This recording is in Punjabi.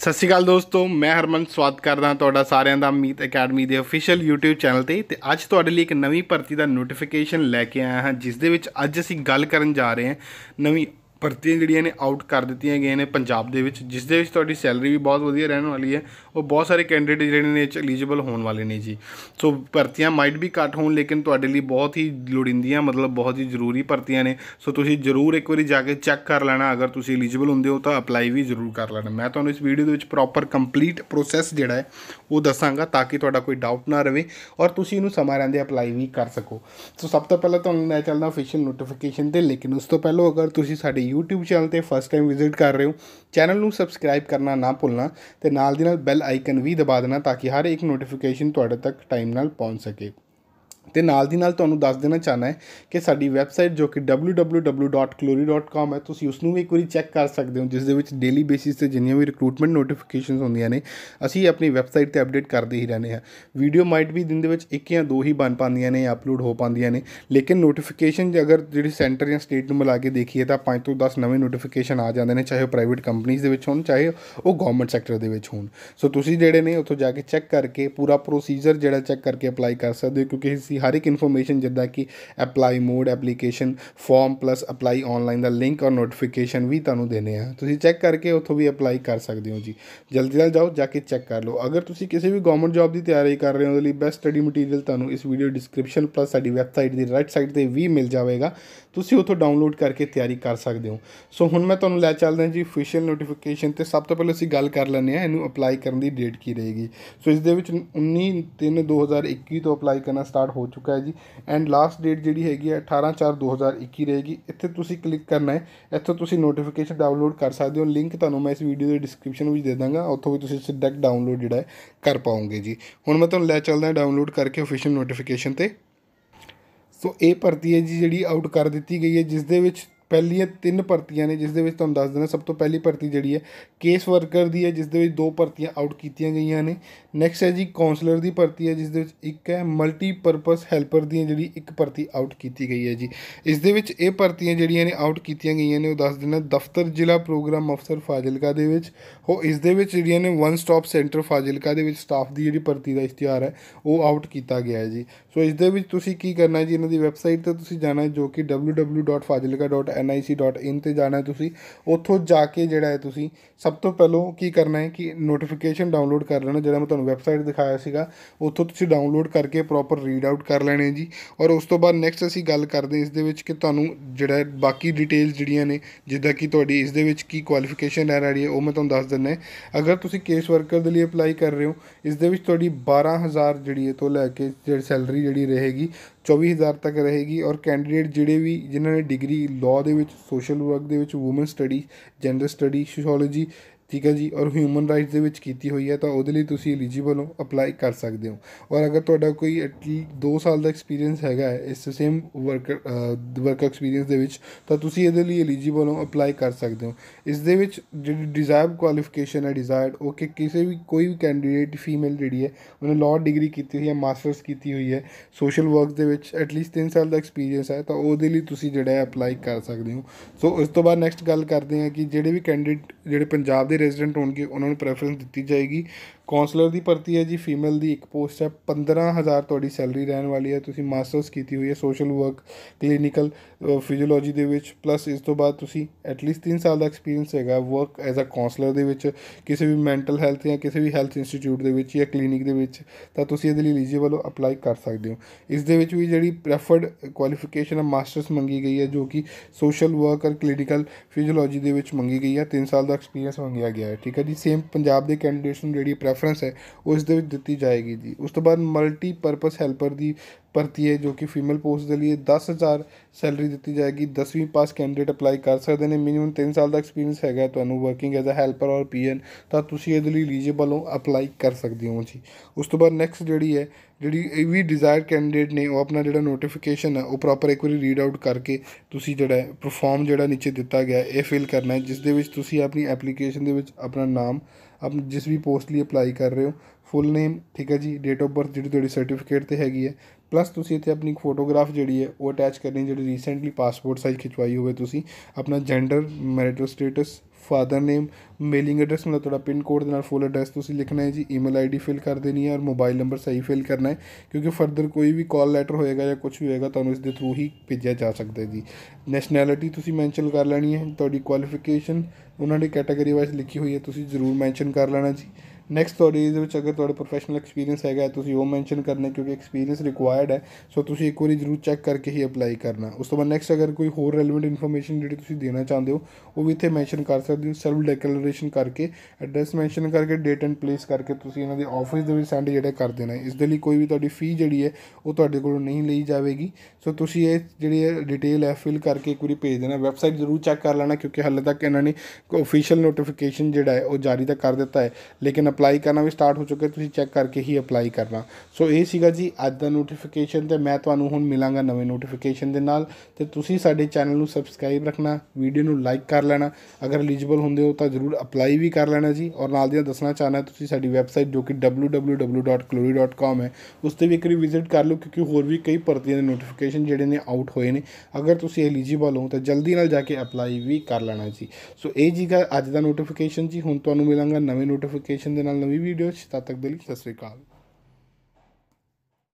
ਸਤਿ ਸ਼੍ਰੀ ਅਕਾਲ ਦੋਸਤੋ ਮੈਂ ਹਰਮਨ ਸਵਾਗਤ ਕਰਦਾ ਤੁਹਾਡਾ ਸਾਰਿਆਂ ਦਾ ਮੀਤ ਅਕੈਡਮੀ ਦੇ ਅਫੀਸ਼ੀਅਲ YouTube ਚੈਨਲ ਤੇ ਤੇ ਅੱਜ ਤੁਹਾਡੇ ਲਈ ਇੱਕ ਨਵੀਂ ਭਰਤੀ ਦਾ ਨੋਟੀਫਿਕੇਸ਼ਨ ਲੈ ਕੇ ਆਇਆ ਹਾਂ ਜਿਸ ਦੇ ਵਿੱਚ ਅੱਜ ਅਸੀਂ ਗੱਲ ਕਰਨ ਜਾ ਰਹੇ ਹਾਂ ਨਵੀਂ ਭਰਤੀਆਂ ਜਿਹੜੀਆਂ ਨੇ ਆਊਟ ਕਰ ਦਿੱਤੀਆਂ ਗਈਆਂ ਨੇ ਪੰਜਾਬ ਦੇ ਵਿੱਚ ਜਿਸ ਦੇ ਵਿੱਚ ਤੁਹਾਡੀ ਸੈਲਰੀ ਵੀ ਬਹੁਤ ਵਧੀਆ ਰਹਿਣ ਵਾਲੀ ਹੈ ਉਹ ਬਹੁਤ ਸਾਰੇ ਕੈਂਡੀਡੇਟ ਜਿਹੜੇ ਨੇ ਇਹ ਚ ਐਲੀਜੀਬਲ ਹੋਣ ਵਾਲੇ ਨੇ ਜੀ ਸੋ ਭਰਤੀਆਂ ਮਾਈਟ ਵੀ ਕੱਟ ਹੋਣ ਲੇਕਿਨ ਤੁਹਾਡੇ ਲਈ ਬਹੁਤ ਹੀ ਲੋੜਿੰਦੀਆਂ ਮਤਲਬ ਬਹੁਤ ਹੀ ਜ਼ਰੂਰੀ ਭਰਤੀਆਂ ਨੇ ਸੋ ਤੁਸੀਂ ਜ਼ਰੂਰ ਇੱਕ ਵਾਰੀ ਜਾ ਕੇ ਚੈੱਕ ਕਰ ਲੈਣਾ ਅਗਰ ਤੁਸੀਂ ਐਲੀਜੀਬਲ ਹੁੰਦੇ ਹੋ ਤਾਂ ਅਪਲਾਈ ਵੀ ਜ਼ਰੂਰ ਕਰ ਲੈਣਾ ਮੈਂ ਤੁਹਾਨੂੰ ਇਸ ਵੀਡੀਓ ਦੇ ਵਿੱਚ ਪ੍ਰੋਪਰ ਕੰਪਲੀਟ ਪ੍ਰੋਸੈਸ ਜਿਹੜਾ ਹੈ ਉਹ ਦੱਸਾਂਗਾ ਤਾਂ ਕਿ ਤੁਹਾਡਾ ਕੋਈ ਡਾਊਟ ਨਾ ਰਹੇ ਔਰ ਤੁਸੀਂ ਇਹਨੂੰ ਸਮਾਂ ਰਹਿੰਦੇ ਅਪਲਾਈ ਵੀ ਕਰ ਸਕੋ ਸੋ ਸਭ ਤੋਂ ਪਹਿਲਾਂ ਤੁਹਾਨੂੰ ਲੈ ਚੱਲਦਾ ਅਫੀਸ਼ੀਅਲ ਨੋਟੀਫਿਕੇਸ਼ਨ ਤੇ ਲੇਕਿਨ ਉਸ ਤੋਂ ਪਹਿਲਾਂ ਅਗਰ ਤੁਸੀਂ ਸਾਡੇ YouTube ਚੈਨਲ ਤੇ ਫਸਟ ਟਾਈਮ ਵਿਜ਼ਿਟ ਕਰ ਰਹੇ ਹੋ ਚੈਨਲ ਨੂੰ ਸਬਸਕ੍ਰਾਈਬ ਕਰਨਾ ਨਾ ਭੁੱਲਣਾ ਤੇ ਨਾਲ ਦੀ ਨਾਲ ਬੈਲ ਆਈਕਨ ਵੀ ਦਬਾ ਦੇਣਾ ਤਾਂ ਕਿ ਹਰ ਇੱਕ ਨੋਟੀਫਿਕੇਸ਼ਨ ਤੁਹਾਡੇ ਤੱਕ ਟਾਈਮ ਨਾਲ ਪਹੁੰਚ ਸਕੇ ਤੇ ਨਾਲ ਦੀ ਨਾਲ ਤੁਹਾਨੂੰ ਦੱਸ ਦੇਣਾ ਚਾਹਨਾ ਹੈ ਕਿ ਸਾਡੀ ਵੈਬਸਾਈਟ ਜੋ ਕਿ www.clory.com ਹੈ ਤੁਸੀਂ ਉਸ ਨੂੰ ਵੀ ਇੱਕ ਵਾਰੀ ਚੈੱਕ ਕਰ ਸਕਦੇ ਹੋ ਜਿਸ ਦੇ ਵਿੱਚ ਡੇਲੀ ਬੇਸਿਸ ਤੇ ਜਿੰਨੀਆਂ ਵੀ ਰਿਕਰੂਟਮੈਂਟ ਨੋਟੀਫਿਕੇਸ਼ਨਸ ਹੁੰਦੀਆਂ ਨੇ ਅਸੀਂ ਆਪਣੀ ਵੈਬਸਾਈਟ ਤੇ ਅਪਡੇਟ ਕਰਦੇ ਹੀ ਰਹਿੰਦੇ ਹਾਂ ਵੀਡੀਓ ਮਾਈਟ ਵੀ ਦਿਨ ਦੇ ਵਿੱਚ ਇੱਕ ਜਾਂ ਦੋ ਹੀ ਬਣ ਪਾਉਂਦੀਆਂ ਨੇ ਅਪਲੋਡ ਹੋ ਪਾਉਂਦੀਆਂ ਨੇ ਲੇਕਿਨ ਨੋਟੀਫਿਕੇਸ਼ਨ ਜੇ ਅਗਰ ਜਿਹੜੀ ਸੈਂਟਰ ਜਾਂ ਸਟੇਟ ਨੂੰ ਮਿਲਾ ਕੇ ਦੇਖੀਏ ਤਾਂ 5 ਤੋਂ 10 ਨਵੇਂ ਨੋਟੀਫਿਕੇਸ਼ਨ ਆ ਜਾਂਦੇ ਨੇ ਚਾਹੇ ਉਹ ਪ੍ਰਾਈਵੇਟ ਕੰਪਨੀਆਂ ਦੇ ਵਿੱਚ ਹੋਣ ਚਾਹੇ ਉਹ ਗਵਰਨਮੈਂਟ ਸੈਕਟਰ ਦੇ ਵਿੱਚ ਹੋਣ ਸੋ ਤੁਸੀਂ ਜਿਹੜੇ ਨੇ ਉੱਥੋਂ ਜਾ ਕੇ ਚੈੱਕ ਕਰਕੇ ਪੂਰਾ ਪ੍ਰੋਸੀਜਰ ਜਿਹੜਾ ਚੈੱਕ ਕਰਕੇ ਅਪਲਾਈ ਕਰ ਸਕਦੇ ਹੋ ਕਿਉਂਕਿ ਅਸੀਂ ਹਰ ਇੱਕ ਇਨਫੋਰਮੇਸ਼ਨ ਜਿੱਦਾਂ ਕਿ apply mode application form plus apply online ਦਾ ਲਿੰਕ ਔਰ ਨੋਟੀਫਿਕੇਸ਼ਨ ਵੀ ਤੁਹਾਨੂੰ ਦੇਣੇ ਆ ਤੁਸੀਂ ਚੈੱਕ ਕਰਕੇ ਉੱਥੋਂ ਵੀ ਅਪਲਾਈ ਕਰ ਸਕਦੇ ਹੋ ਜੀ ਜਲਦੀ ਨਾਲ ਜਾਓ ਜਾ ਕੇ ਚੈੱਕ ਕਰ ਲਓ ਅਗਰ ਤੁਸੀਂ ਕਿਸੇ ਵੀ ਗਵਰਨਮੈਂਟ ਜੌਬ ਦੀ ਤਿਆਰੀ ਕਰ ਰਹੇ ਹੋ ਉਹਦੇ ਲਈ ਬੈਸਟ ਸਟੱਡੀ ਮਟੀਰੀਅਲ ਤੁਹਾਨੂੰ ਇਸ ਵੀਡੀਓ ਡਿਸਕ੍ਰਿਪਸ਼ਨ ਪਲੱਸ ਸਾਡੀ ਵੈਬਸਾਈਟ ਦੀ ਰਾਈਟ ਸਾਈਡ ਤੇ ਵੀ ਮਿਲ ਜਾਵੇਗਾ ਤੁਸੀਂ ਉੱਥੋਂ ਡਾਊਨਲੋਡ ਕਰਕੇ ਤਿਆਰੀ ਕਰ ਸਕਦੇ ਹੋ ਸੋ ਹੁਣ ਮੈਂ ਤੁਹਾਨੂੰ ਲੈ ਚੱਲਦਾ ਜੀ ਅਫੀਸ਼ੀਅਲ ਨੋਟੀਫਿਕੇਸ਼ਨ ਤੇ ਸਭ ਤੋਂ ਪਹਿਲਾਂ ਅਸੀਂ ਗੱਲ ਕਰ ਲੈਂਦੇ ਆ ਇਹਨੂੰ ਅਪਲਾਈ ਕਰਨ ਦੀ ਡੇਟ ਕੀ ਰਹੇਗੀ ਸੋ ਇਸ ਦੇ ਵਿੱਚ 19 3 2021 ਤੋਂ ਅਪਲਾਈ ਕਰਨਾ ਸਟਾਰਟ ਹੋ ਚੁੱਕਾ ਹੈ ਜੀ ਐਂਡ ਲਾਸਟ ਡੇਟ ਜਿਹੜੀ ਹੈਗੀ ਹੈ 18/4/2021 ਰਹੇਗੀ ਇੱਥੇ ਤੁਸੀਂ ਕਲਿੱਕ ਕਰਨਾ ਹੈ ਇੱਥੋਂ ਤੁਸੀਂ ਨੋਟੀਫਿਕੇਸ਼ਨ ਡਾਊਨਲੋਡ ਕਰ ਸਕਦੇ ਹੋ ਲਿੰਕ ਤੁਹਾਨੂੰ ਮੈਂ ਇਸ ਵੀਡੀਓ ਦੇ ਡਿਸਕ੍ਰਿਪਸ਼ਨ ਵਿੱਚ ਦੇ ਦਾਂਗਾ ਉੱਥੋਂ ਵੀ ਤੁਸੀਂ ਸਿੱਧਾ ਡਾਊਨਲੋਡ ਜਿਹੜਾ ਹੈ ਕਰ ਪਾਓਗੇ ਜੀ ਹੁਣ ਮੈਂ ਤੁਹਾਨੂੰ ਲੈ ਚੱਲਦਾ ਡਾਊਨਲੋਡ ਕਰਕੇ ਅਫੀਸ਼ੀਅਲ ਨੋਟੀਫਿਕੇਸ਼ਨ ਤੇ ਸੋ ਇਹ ਭਰਤੀ ਹੈ ਜੀ ਜਿਹੜੀ ਆਊਟ ਕਰ ਦਿੱਤੀ ਗਈ ਹੈ ਜਿਸ ਦੇ ਵਿੱਚ ਪਹਿਲੀਆਂ ਤਿੰਨ ਭਰਤੀਆਂ ਨੇ ਜਿਸ ਦੇ ਵਿੱਚ ਤੁਹਾਨੂੰ ਦੱਸ ਦਿੰਦਾ ਸਭ ਤੋਂ ਪਹਿਲੀ ਭਰਤੀ ਜਿਹੜੀ ਹੈ ਕੇਸ ਵਰਕਰ ਦੀ ਹੈ ਜਿਸ ਦੇ ਵਿੱਚ ਦੋ ਭਰਤੀਆਂ ਆਊਟ ਕੀਤੀਆਂ ਗਈਆਂ ਨੇ ਨੈਕਸਟ ਹੈ ਜੀ ਕਾਉਂਸਲਰ ਦੀ ਭਰਤੀ ਹੈ ਜਿਸ ਦੇ ਵਿੱਚ ਇੱਕ ਹੈ ਮਲਟੀ ਪਰਪਸ ਹੈਲਪਰ ਦੀ ਜਿਹੜੀ ਇੱਕ ਭਰਤੀ ਆਊਟ ਕੀਤੀ ਗਈ ਹੈ ਜੀ ਇਸ ਦੇ ਵਿੱਚ ਇਹ ਭਰਤੀਆਂ ਜਿਹੜੀਆਂ ਨੇ ਆਊਟ ਕੀਤੀਆਂ ਗਈਆਂ ਨੇ ਉਹ ਦੱਸ ਦਿੰਦਾ ਦਫ਼ਤਰ ਜ਼ਿਲ੍ਹਾ ਪ੍ਰੋਗਰਾਮ ਅਫਸਰ ਫਾਜ਼ਿਲਕਾ ਦੇ ਵਿੱਚ ਉਹ ਇਸ ਦੇ ਵਿੱਚ ਜਿਹੜੀਆਂ ਨੇ ਵਨ ਸਟਾਪ ਸੈਂਟਰ ਫਾਜ਼ਿਲਕਾ ਦੇ ਵਿੱਚ ਸਟਾਫ ਦੀ ਜਿਹੜੀ ਭਰਤੀ ਦਾ ਇਸ਼ਤਿਹਾਰ ਹੈ ਉਹ ਆਊਟ ਕੀਤਾ ਗਿਆ ਹੈ ਜੀ ਸੋ ਇਸ ਦੇ ਵਿੱਚ ਤੁਸੀਂ ਕੀ ਕਰਨਾ ਜੀ ਇਹਨਾਂ ਦੀ ਵੈਬਸਾਈਟ ਤੇ ਤੁਸੀਂ ਜਾਣਾ ਹੈ ਜੋ ਕਿ www.fazilka.nic.in ਤੇ ਜਾਣਾ ਹੈ ਤੁਸੀਂ ਉੱਥੋਂ ਜਾ ਕੇ ਜਿਹੜਾ ਹੈ ਤੁਸੀਂ ਸਭ ਤੋਂ ਪਹਿਲਾਂ ਕੀ ਕਰਨਾ ਹੈ ਕਿ ਨੋਟੀਫਿਕੇਸ਼ਨ ਡਾਊਨਲੋਡ ਕਰ ਲੈਣਾ ਜਿਹੜਾ ਮੈਂ ਤੁਹਾਨੂੰ ਵੈਬਸਾਈਟ ਦਿਖਾਇਆ ਸੀਗਾ ਉੱਥੋਂ ਤੁਸੀਂ ਡਾਊਨਲੋਡ ਕਰਕੇ ਪ੍ਰੋਪਰ ਰੀਡ ਆਊਟ ਕਰ ਲੈਣੇ ਜੀ ਔਰ ਉਸ ਤੋਂ ਬਾਅਦ ਨੈਕਸਟ ਅਸੀਂ ਗੱਲ ਕਰਦੇ ਇਸ ਦੇ ਵਿੱਚ ਕਿ ਤੁਹਾਨੂੰ ਜਿਹੜਾ ਬਾਕੀ ਡਿਟੇਲਸ ਜਿਹੜੀਆਂ ਨੇ ਜਿੱਦਾਂ ਕਿ ਤੁਹਾਡੀ ਇਸ ਦੇ ਵਿੱਚ ਕੀ ਕੁਆਲੀਫਿਕੇਸ਼ਨ ਹੈ ਰਹੀ ਹੈ ਉਹ ਮੈਂ ਤੁਹਾਨੂੰ ਦੱਸ ਦਿੰਦਾ ਅਗਰ ਤੁਸੀਂ ਕੇਸ ਵਰਕਰ ਦੇ ਲਈ ਅਪਲਾਈ ਕਰ ਰਹੇ ਹੋ ਇਸ ਦੇ ਵਿੱਚ ਤੁਹਾਡੀ 12000 ਜਿਹੜੀ ਹੈ ਤੋਂ ਲੈ ਕੇ ਜਿਹੜੀ ਸੈਲਰੀ ਜਿਹੜੀ ਰਹੇਗੀ 24000 ਤੱਕ ਰਹੇਗੀ ਔਰ ਕੈਂਡੀਡੇਟ ਜਿਹੜੇ ਵੀ ਜਿਨ੍ਹਾਂ ਨੇ ਡਿਗਰੀ ਲਾਅ ਦੇ ਵਿੱਚ ਸੋਸ਼ਲ ਵਰਕ ਦੇ ਵਿੱਚ women study gender study sociology ਠੀਕ ਹੈ ਜੀ ਔਰ ਹਿਊਮਨ ਰਾਈਟਸ ਦੇ ਵਿੱਚ ਕੀਤੀ ਹੋਈ ਹੈ ਤਾਂ ਉਹਦੇ ਲਈ ਤੁਸੀਂ ਐਲੀਜੀਬਲ ਹੋ ਅਪਲਾਈ ਕਰ ਸਕਦੇ ਹੋ ਔਰ ਅਗਰ ਤੁਹਾਡਾ ਕੋਈ ਐਟਲੀ 2 ਸਾਲ ਦਾ ਐਕਸਪੀਰੀਅੰਸ ਹੈਗਾ ਹੈ ਇਸ ਸੇਮ ਵਰਕ ਵਰਕ ਐਕਸਪੀਰੀਅੰਸ ਦੇ ਵਿੱਚ ਤਾਂ ਤੁਸੀਂ ਇਹਦੇ ਲਈ ਐਲੀਜੀਬਲ ਹੋ ਅਪਲਾਈ ਕਰ ਸਕਦੇ ਹੋ ਇਸ ਦੇ ਵਿੱਚ ਜਿਹੜੀ ਡਿਜ਼ਾਇਰਡ ਕੁਆਲੀਫਿਕੇਸ਼ਨ ਹੈ ਡਿਜ਼ਾਇਰਡ ਉਹ ਕਿ ਕਿਸੇ ਵੀ ਕੋਈ ਵੀ ਕੈਂਡੀਡੇਟ ਫੀਮੇਲ ਜਿਹੜੀ ਹੈ ਉਹਨੇ ਲਾਅ ਡਿਗਰੀ ਕੀਤੀ ਹੋਈ ਹੈ ਮਾਸਟਰਸ ਕੀਤੀ ਹੋਈ ਹੈ ਸੋਸ਼ਲ ਵਰਕ ਦੇ ਵਿੱਚ ਐਟਲੀਸਟ 3 ਸਾਲ ਦਾ ਐਕਸਪੀਰੀਅੰਸ ਹੈ ਤਾਂ ਉਹਦੇ ਲਈ ਤੁਸੀਂ ਜਿਹੜਾ ਹੈ ਅਪਲਾਈ ਕਰ ਸਕਦੇ ਹੋ ਸੋ ਉਸ ਤੋਂ ਬਾਅਦ ਨੈਕਸਟ ਗੱਲ ਕਰਦੇ ਹਾਂ ਕਿ ਜਿਹੜੇ ਵੀ ਕੈਂਡੀਡੇਟ ਜਿਹੜੇ ਪੰਜਾਬ ਦੇ ਰੈਜ਼ੀਡੈਂਟ ਹੋਣਗੇ ਉਹਨਾਂ ਨੂੰ ਪ੍ਰੈਫਰੈਂਸ ਦਿੱਤੀ ਜਾਏਗੀ ਕਾਉਂਸਲਰ ਦੀ ਭਰਤੀ ਹੈ ਜੀ ਫੀਮੇਲ ਦੀ ਇੱਕ ਪੋਸਟ ਹੈ 15000 ਤੁਹਾਡੀ ਸੈਲਰੀ ਰਹਿਣ ਵਾਲੀ ਹੈ ਤੁਸੀਂ ਮਾਸਟਰਸ ਕੀਤੀ ਹੋਈ ਹੈ ਸੋਸ਼ਲ ਵਰਕ ਕਲੀਨਿਕਲ ਫਿਜ਼ੀਓਲੋਜੀ ਦੇ ਵਿੱਚ ਪਲੱਸ ਇਸ ਤੋਂ ਬਾਅਦ ਤੁਸੀਂ ਐਟਲੀਸਟ 3 ਸਾਲ ਦਾ ਐਕਸਪੀਰੀਅੰਸ ਹੈਗਾ ਵਰਕ ਐਜ਼ ਅ ਕਾਉਂਸਲਰ ਦੇ ਵਿੱਚ ਕਿਸੇ ਵੀ ਮੈਂਟਲ ਹੈਲਥ ਜਾਂ ਕਿਸੇ ਵੀ ਹੈਲਥ ਇੰਸਟੀਚਿਊਟ ਦੇ ਵਿੱਚ ਜਾਂ ਕਲੀਨਿਕ ਦੇ ਵਿੱਚ ਤਾਂ ਤੁਸੀਂ ਇਹਦੇ ਲਈ ਐਲੀਜੀਬਲ ਹੋ ਅਪਲਾਈ ਕਰ ਸਕਦੇ ਹੋ ਇਸ ਦੇ ਵਿੱਚ ਵੀ ਜਿਹੜੀ ਪ੍ਰੈਫਰਡ ਕੁਆਲੀਫਿਕੇਸ਼ਨ ਹੈ ਮਾਸਟਰਸ ਮੰਗੀ ਗਈ ਹੈ ਜੋ ਕਿ ਸੋਸ਼ਲ ਵਰਕ ਔਰ ਕਲੀਨਿਕਲ ਫਿਜ਼ੀਓਲੋਜੀ ਦੇ ਵਿੱਚ ਮੰਗੀ ਗਈ ਹੈ 3 ਸਾਲ ਦਾ ਐਕਸਪੀਰੀਅੰਸ ਮੰਗਿਆ ਗਿਆ ਹੈ ਠੀਕ ਹੈ ਜੀ ਸੇਮ ਪੰਜਾਬ ਦੇ ਕੈਂਡੀਡੇਟਸ ਨੂੰ ਜਿਹੜੀ ਪ੍ਰੈਫਰ ਰੈਫਰੈਂਸ ਹੈ ਉਸ ਦੇ ਵਿੱਚ ਦਿੱਤੀ ਜਾਏਗੀ ਜੀ ਉਸ ਤੋਂ ਬਾਅਦ ਮਲਟੀ ਪਰਪਸ ਹੈਲਪਰ ਦੀ ਭਰਤੀ ਹੈ ਜੋ ਕਿ ਫੀਮੇਲ ਪੋਸਟ ਦੇ ਲਈ 10000 ਸੈਲਰੀ ਦਿੱਤੀ ਜਾਏਗੀ 10ਵੀਂ ਪਾਸ ਕੈਂਡੀਡੇਟ ਅਪਲਾਈ ਕਰ ਸਕਦੇ ਨੇ ਮਿਨੀਮਮ 3 ਸਾਲ ਦਾ ਐਕਸਪੀਰੀਅੰਸ ਹੈਗਾ ਤੁਹਾਨੂੰ ਵਰਕਿੰਗ ਐਜ਼ ਅ ਹੈਲਪਰ ਔਰ ਪੀਐਨ ਤਾਂ ਤੁਸੀਂ ਇਹਦੇ ਲਈ ਐਲੀਜੀਬਲ ਹੋ ਅਪਲਾਈ ਕਰ ਸਕਦੇ ਹੋ ਜੀ ਉਸ ਤੋਂ ਬਾਅਦ ਨੈਕਸਟ ਜਿਹੜੀ ਹੈ ਜਿਹੜੀ ਇਹ ਵੀ ਡਿਜ਼ਾਇਰ ਕੈਂਡੀਡੇਟ ਨੇ ਉਹ ਆਪਣਾ ਜਿਹੜਾ ਨੋਟੀਫਿਕੇਸ਼ਨ ਹੈ ਉਹ ਪ੍ਰੋਪਰ ਇੱਕ ਵਾਰੀ ਰੀਡ ਆਊਟ ਕਰਕੇ ਤੁਸੀਂ ਜਿਹੜਾ ਪਰਫਾਰਮ ਜਿਹੜਾ ਨੀਚੇ ਦਿੱਤਾ ਗਿਆ ਇਹ ਫਿਲ ਕਰਨਾ ਹੈ ਜਿਸ ਦੇ ਵਿੱਚ ਤੁਸੀਂ ਆਪਣੀ ਐਪਲੀਕੇਸ਼ਨ ਦੇ ਵਿੱਚ ਆਪਣਾ ਨਾਮ ਆਪ ਜਿਸ ਵੀ ਪੋਸਟ ਲਈ ਅਪਲਾਈ ਕਰ ਰਹੇ ਹੋ ਫੁੱਲ ਨੇਮ ਠੀਕ ਹੈ ਜੀ ਡੇਟ ਆਫ ਬਰਥ ਜਿਹੜੀ ਤੁਹਾਡੀ ਸਰਟੀਫਿਕੇਟ ਤੇ ਹੈਗੀ ਹੈ ਪਲੱਸ ਤੁਸੀਂ ਇੱਥੇ ਆਪਣੀ ਫੋਟੋਗ੍ਰਾਫ ਜਿਹੜੀ ਹੈ ਉਹ ਅਟੈਚ ਕਰਨੀ ਜਿਹੜੀ ਰੀਸੈਂਟਲੀ ਪਾਸਪੋਰਟ ਸਾਈਜ਼ ਖਿਚਵਾਈ ਹੋਵੇ ਤੁਸੀਂ ਆਪਣਾ gender marital status father name mailing address ਮਤਲਬ ਤੁਹਾਡਾ ਪਿਨ ਕੋਡ ਦੇ ਨਾਲ ਫੁੱਲ ਐਡਰੈਸ ਤੁਸੀਂ ਲਿਖਣਾ ਹੈ ਜੀ ਈਮੇਲ ਆਈਡੀ ਫਿਲ ਕਰ ਦੇਣੀ ਹੈ ਔਰ ਮੋਬਾਈਲ ਨੰਬਰ ਸਹੀ ਫਿਲ ਕਰਨਾ ਹੈ ਕਿਉਂਕਿ ਫਰਦਰ ਕੋਈ ਵੀ ਕਾਲ ਲੈਟਰ ਹੋਏਗਾ ਜਾਂ ਕੁਝ ਵੀ ਹੋਏਗਾ ਤੁਹਾਨੂੰ ਇਸ ਦੇ ਥਰੂ ਹੀ ਭੇਜਿਆ ਜਾ ਸਕਦਾ ਹੈ ਜੀ ਨੈਸ਼ਨੈਲਿਟੀ ਤੁਸੀਂ ਮੈਂਸ਼ਨ ਕਰ ਲੈਣੀ ਹੈ ਤੁਹਾਡੀ ਕੁਆਲੀਫਿਕੇਸ਼ਨ ਉਹਨਾਂ ਦੀ ਕੈਟਾਗਰੀ ਵਾਈਜ਼ ਲਿਖੀ ਹੋਈ ਹੈ ਤੁਸੀਂ ਜ਼ਰੂਰ ਮੈਂਸ਼ਨ ਕਰ ਲੈਣਾ ਜੀ ਨੈਕਸਟ ਤੁਹਾਡੀ ਇਸ ਵਿੱਚ ਅਗਰ ਤੁਹਾਡੇ ਪ੍ਰੋਫੈਸ਼ਨਲ ਐਕਸਪੀਰੀਅੰਸ ਹੈਗਾ ਤੁਸੀਂ ਉਹ ਮੈਂਸ਼ਨ ਕਰਨਾ ਕਿਉਂਕਿ ਐਕਸਪੀਰੀਅੰਸ ਰਿਕੁਆਇਰਡ ਹੈ ਸੋ ਤੁਸੀਂ ਇੱਕ ਵਾਰੀ ਜ਼ਰੂਰ ਚੈੱਕ ਕਰਕੇ ਹੀ ਅਪਲਾਈ ਕਰਨਾ ਉਸ ਤੋਂ ਬਾਅਦ ਨੈਕਸਟ ਅਗਰ ਕੋਈ ਹੋਰ ਰੈਲੇਵੈਂਟ ਇਨਫੋਰਮੇਸ਼ਨ ਜਿਹੜੀ ਤੁਸੀਂ ਦੇਣਾ ਚਾਹੁੰਦੇ ਹੋ ਉਹ ਵੀ ਇੱਥੇ ਮੈਂਸ਼ਨ ਕਰ ਸਕਦੇ ਹੋ ਸਰਵ ਡਿਕਲੇਰੇਸ਼ਨ ਕਰਕੇ ਐਡਰੈਸ ਮੈਂਸ਼ਨ ਕਰਕੇ ਡੇਟ ਐਂਡ ਪਲੇਸ ਕਰਕੇ ਤੁਸੀਂ ਇਹਨਾਂ ਦੇ ਆਫਿਸ ਦੇ ਵਿੱਚ ਸੈਂਡ ਜਿਹੜਾ ਕਰ ਦੇਣਾ ਇਸ ਦੇ ਲਈ ਕੋਈ ਵੀ ਤੁਹਾਡੀ ਫੀ ਜਿਹੜੀ ਹੈ ਉਹ ਤੁਹਾਡੇ ਕੋਲੋਂ ਨਹੀਂ ਲਈ ਜਾਵੇਗੀ ਸੋ ਤੁਸੀਂ ਇਹ ਜਿਹੜੀ ਹੈ ਡਿਟੇਲ ਹੈ ਫਿਲ ਕਰਕੇ ਇੱਕ ਵਾਰੀ ਭੇਜ ਦੇਣਾ ਵੈਬਸਾਈਟ ਜ਼ਰੂਰ ਚੈੱਕ ਕਰ ਲੈਣਾ ਕਿਉਂਕਿ ਹਾਲੇ ਤੱਕ ਇਹਨਾਂ ਨੇ ਆਫੀਸ਼ੀਅਲ ਨੋਟੀਫਿਕੇਸ਼ਨ ਜਿਹੜਾ ਹੈ ਉਹ ਜਾਰੀ ਤਾਂ ਕਰ ਦਿੱਤਾ ਹੈ ਲੇਕਿਨ ਅਪਲਾਈ ਕਰਨਾ ਵੀ ਸਟਾਰਟ ਹੋ ਚੁੱਕੇ ਤੁਸੀਂ ਚੈੱਕ ਕਰਕੇ ਹੀ ਅਪਲਾਈ ਕਰਨਾ ਸੋ ਇਹ ਸੀਗਾ ਜੀ ਅੱਜ ਦਾ ਨੋਟੀਫਿਕੇਸ਼ਨ ਤੇ ਮੈਂ ਤੁਹਾਨੂੰ ਹੁਣ ਮਿਲਾਂਗਾ ਨਵੇਂ ਨੋਟੀਫਿਕੇਸ਼ਨ ਦੇ ਨਾਲ ਤੇ ਤੁਸੀਂ ਸਾਡੇ ਚੈਨਲ ਨੂੰ ਸਬਸਕ੍ਰਾਈਬ ਰੱਖਣਾ ਵੀਡੀਓ ਨੂੰ ਲਾਈਕ ਕਰ ਲੈਣਾ ਅਗਰ ਐਲੀਜੀਬਲ ਹੁੰਦੇ ਹੋ ਤਾਂ ਜ਼ਰੂਰ ਅਪਲਾਈ ਵੀ ਕਰ ਲੈਣਾ ਜੀ ਔਰ ਨਾਲ ਦੀਆਂ ਦੱਸਣਾ ਚਾਹਨਾ ਤੁਸੀਂ ਸਾਡੀ ਵੈਬਸਾਈਟ ਜੋ ਕਿ www.clory.com ਹੈ ਉਸ ਤੇ ਵੀ ਇੱਕ ਵਾਰੀ ਵਿਜ਼ਿਟ ਕਰ ਲਓ ਕਿਉਂਕਿ ਹੋਰ ਵੀ ਕਈ ਭਰਤੀਆਂ ਦੇ ਨੋਟੀਫਿਕੇਸ਼ਨ ਜਿਹੜੇ ਨੇ ਆਊਟ ਹੋਏ ਨੇ ਅਗਰ ਤੁਸੀਂ ਐਲੀਜੀਬਲ ਹੋ ਤਾਂ ਜਲਦੀ ਨਾਲ ਜਾ ਕੇ ਅਪਲਾਈ ਵੀ ਕਰ ਲੈਣਾ ਜੀ ਸੋ ਇਹ ਜੀਗਾ ਅੱਜ ਦਾ ਨੋਟੀਫਿਕੇਸ਼ਨ ਜੀ ਹੁਣ ਤੁਹਾਨੂੰ ਮਿਲਾਂਗਾ ਨਵੇਂ ਨੋਟੀਫਿਕੇਸ਼ਨ ਦੇ ਨਾਲ ਨਵੀਂ ਵੀਡੀਓ 'ਚ ਤਦ ਤੱਕ ਦੇ ਲਈ ਸਤਿ ਸ੍ਰੀ ਅਕਾਲ